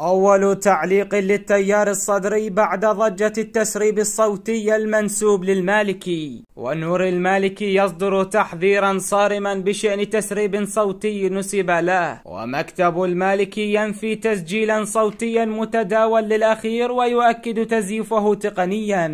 أول تعليق للتيار الصدري بعد ضجة التسريب الصوتي المنسوب للمالكي ونور المالكي يصدر تحذيرا صارما بشأن تسريب صوتي نسب له ومكتب المالكي ينفي تسجيلا صوتيا متداول للأخير ويؤكد تزييفه تقنيا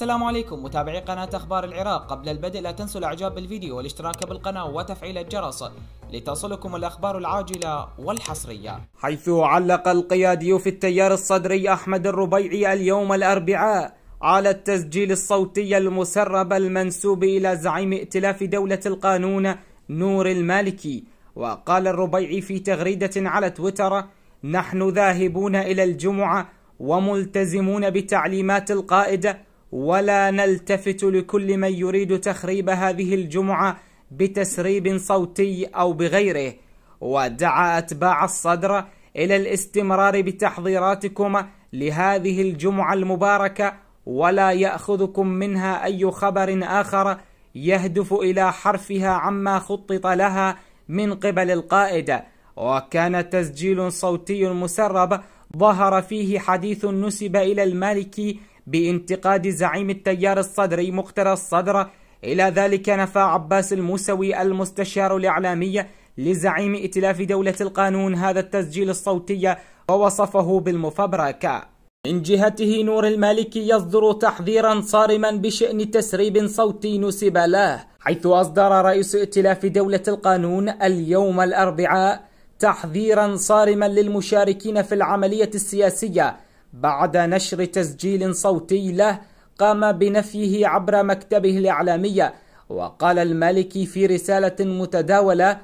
السلام عليكم متابعي قناة أخبار العراق قبل البدء لا تنسوا الإعجاب بالفيديو والاشتراك بالقناة وتفعيل الجرس لتصلكم الأخبار العاجلة والحصرية حيث علق القيادي في التيار الصدري أحمد الربيعي اليوم الأربعاء على التسجيل الصوتي المسرب المنسوب إلى زعيم ائتلاف دولة القانون نور المالكي وقال الربيعي في تغريدة على تويتر نحن ذاهبون إلى الجمعة وملتزمون بتعليمات القائد ولا نلتفت لكل من يريد تخريب هذه الجمعه بتسريب صوتي او بغيره ودعا اتباع الصدر الى الاستمرار بتحضيراتكم لهذه الجمعه المباركه ولا ياخذكم منها اي خبر اخر يهدف الى حرفها عما خطط لها من قبل القائد وكان تسجيل صوتي مسرب ظهر فيه حديث نسب الى المالكي بانتقاد زعيم التيار الصدري مقتدى الصدر إلى ذلك نفى عباس الموسوي المستشار الإعلامي لزعيم ائتلاف دولة القانون هذا التسجيل الصوتي ووصفه بالمفبرك من جهته نور المالكي يصدر تحذيرا صارما بشأن تسريب صوتي نسب له حيث أصدر رئيس ائتلاف دولة القانون اليوم الأربعاء تحذيرا صارما للمشاركين في العملية السياسية بعد نشر تسجيل صوتي له قام بنفيه عبر مكتبه الإعلامي وقال المالكي في رسالة متداولة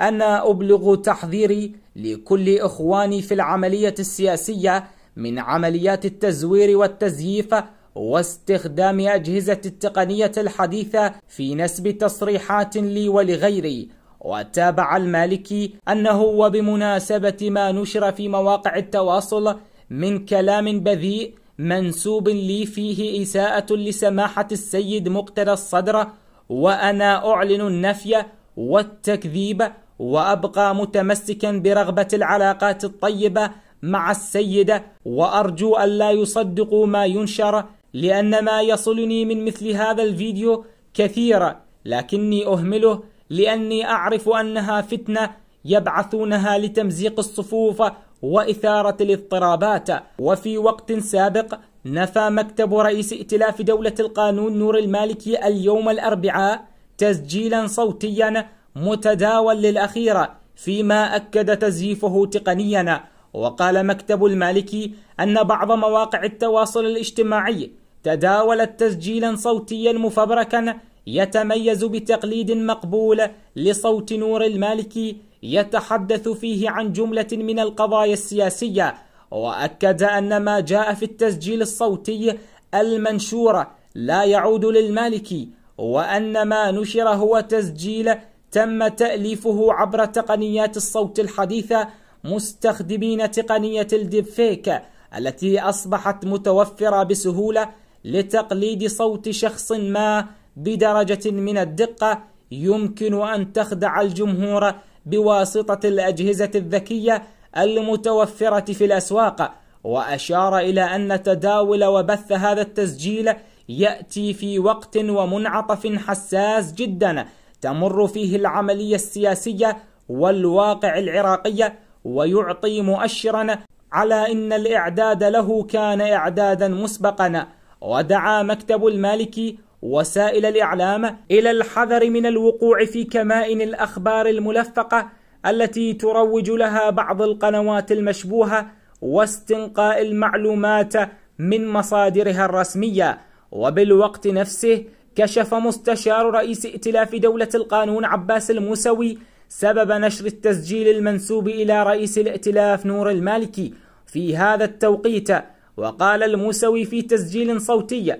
أنا أبلغ تحذيري لكل إخواني في العملية السياسية من عمليات التزوير والتزييف واستخدام أجهزة التقنية الحديثة في نسب تصريحات لي ولغيري وتابع المالكي أنه وبمناسبة ما نشر في مواقع التواصل من كلام بذيء منسوب لي فيه إساءة لسماحة السيد مقتدى الصدر وأنا أعلن النفي والتكذيب وأبقى متمسكا برغبة العلاقات الطيبة مع السيدة وأرجو ألا يصدقوا ما ينشر لأن ما يصلني من مثل هذا الفيديو كثير لكني أهمله لأني أعرف أنها فتنة يبعثونها لتمزيق الصفوف وإثارة الاضطرابات وفي وقت سابق نفى مكتب رئيس ائتلاف دولة القانون نور المالكي اليوم الأربعاء تسجيلا صوتيا متداول للأخيرة فيما أكد تزييفه تقنيا وقال مكتب المالكي أن بعض مواقع التواصل الاجتماعي تداولت تسجيلا صوتيا مفبركا يتميز بتقليد مقبول لصوت نور المالكي يتحدث فيه عن جملة من القضايا السياسية وأكد أن ما جاء في التسجيل الصوتي المنشور لا يعود للمالكي وأن ما نشر هو تسجيل تم تأليفه عبر تقنيات الصوت الحديثة مستخدمين تقنية الديبفيك التي أصبحت متوفرة بسهولة لتقليد صوت شخص ما بدرجة من الدقة يمكن أن تخدع الجمهور بواسطة الأجهزة الذكية المتوفرة في الأسواق وأشار إلى أن تداول وبث هذا التسجيل يأتي في وقت ومنعطف حساس جدا تمر فيه العملية السياسية والواقع العراقية ويعطي مؤشرا على أن الإعداد له كان إعدادا مسبقا ودعا مكتب المالكي وسائل الإعلام إلى الحذر من الوقوع في كمائن الأخبار الملفقة التي تروج لها بعض القنوات المشبوهة واستنقاء المعلومات من مصادرها الرسمية وبالوقت نفسه كشف مستشار رئيس ائتلاف دولة القانون عباس الموسوي سبب نشر التسجيل المنسوب إلى رئيس الائتلاف نور المالكي في هذا التوقيت وقال الموسوي في تسجيل صوتي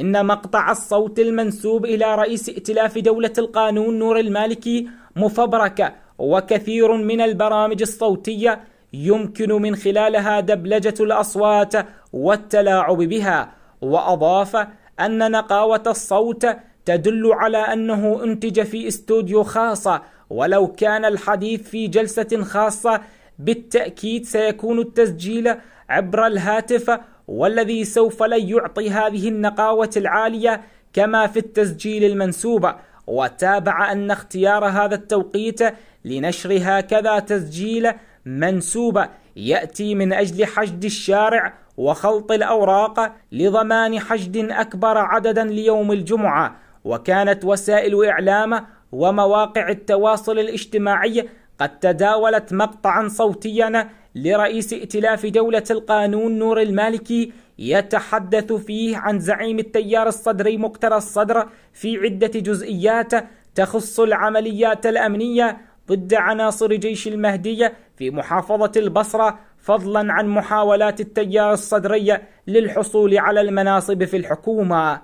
إن مقطع الصوت المنسوب إلى رئيس ائتلاف دولة القانون نور المالكي مفبركة وكثير من البرامج الصوتية يمكن من خلالها دبلجة الأصوات والتلاعب بها وأضاف أن نقاوة الصوت تدل على أنه أنتج في استوديو خاصة ولو كان الحديث في جلسة خاصة بالتأكيد سيكون التسجيل عبر الهاتف والذي سوف لن يعطي هذه النقاوة العالية كما في التسجيل المنسوبة وتابع أن اختيار هذا التوقيت لنشر هكذا تسجيل منسوب يأتي من أجل حشد الشارع وخلط الأوراق لضمان حشد أكبر عددا ليوم الجمعة وكانت وسائل إعلام ومواقع التواصل الاجتماعي قد تداولت مقطعا صوتيا لرئيس ائتلاف دولة القانون نور المالكي يتحدث فيه عن زعيم التيار الصدري مقترى الصدر في عدة جزئيات تخص العمليات الأمنية ضد عناصر جيش المهدي في محافظة البصرة فضلا عن محاولات التيار الصدري للحصول على المناصب في الحكومة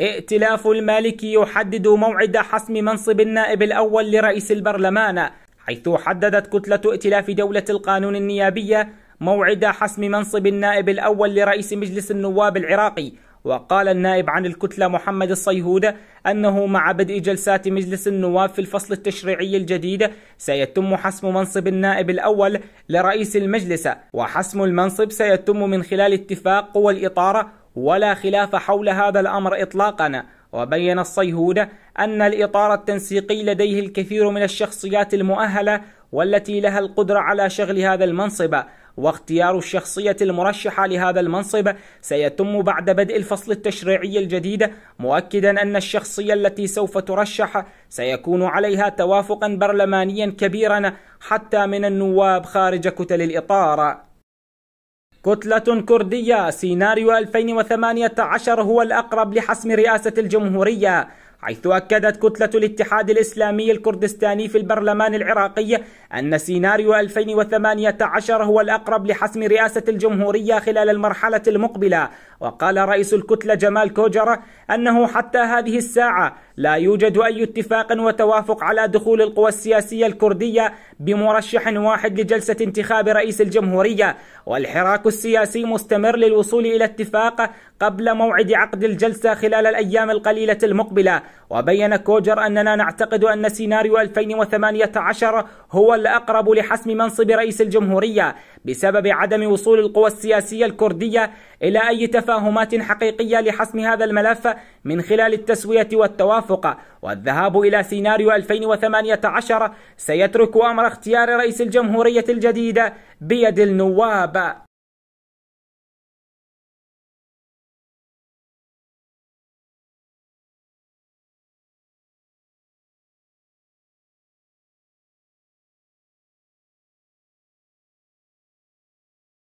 ائتلاف المالكي يحدد موعد حسم منصب النائب الأول لرئيس البرلمان حيث حددت كتلة ائتلاف دولة القانون النيابية موعد حسم منصب النائب الأول لرئيس مجلس النواب العراقي وقال النائب عن الكتلة محمد الصيهود أنه مع بدء جلسات مجلس النواب في الفصل التشريعي الجديد سيتم حسم منصب النائب الأول لرئيس المجلس وحسم المنصب سيتم من خلال اتفاق قوى الإطارة ولا خلاف حول هذا الأمر إطلاقا وبين الصيهود أن الإطار التنسيقي لديه الكثير من الشخصيات المؤهلة والتي لها القدرة على شغل هذا المنصب واختيار الشخصية المرشحة لهذا المنصب سيتم بعد بدء الفصل التشريعي الجديد مؤكدا أن الشخصية التي سوف ترشح سيكون عليها توافقا برلمانيا كبيرا حتى من النواب خارج كتل الإطار كتلة كردية سيناريو 2018 هو الأقرب لحسم رئاسة الجمهورية حيث أكدت كتلة الاتحاد الإسلامي الكردستاني في البرلمان العراقي أن سيناريو 2018 هو الأقرب لحسم رئاسة الجمهورية خلال المرحلة المقبلة وقال رئيس الكتلة جمال كوجرة أنه حتى هذه الساعة لا يوجد أي اتفاق وتوافق على دخول القوى السياسية الكردية بمرشح واحد لجلسة انتخاب رئيس الجمهورية والحراك السياسي مستمر للوصول إلى اتفاق قبل موعد عقد الجلسة خلال الأيام القليلة المقبلة وبين كوجر أننا نعتقد أن سيناريو 2018 هو الأقرب لحسم منصب رئيس الجمهورية بسبب عدم وصول القوى السياسية الكردية إلى أي تفاهمات حقيقية لحسم هذا الملف من خلال التسوية والتوافق والذهاب إلى سيناريو 2018 سيترك أمر اختيار رئيس الجمهورية الجديد بيد النواب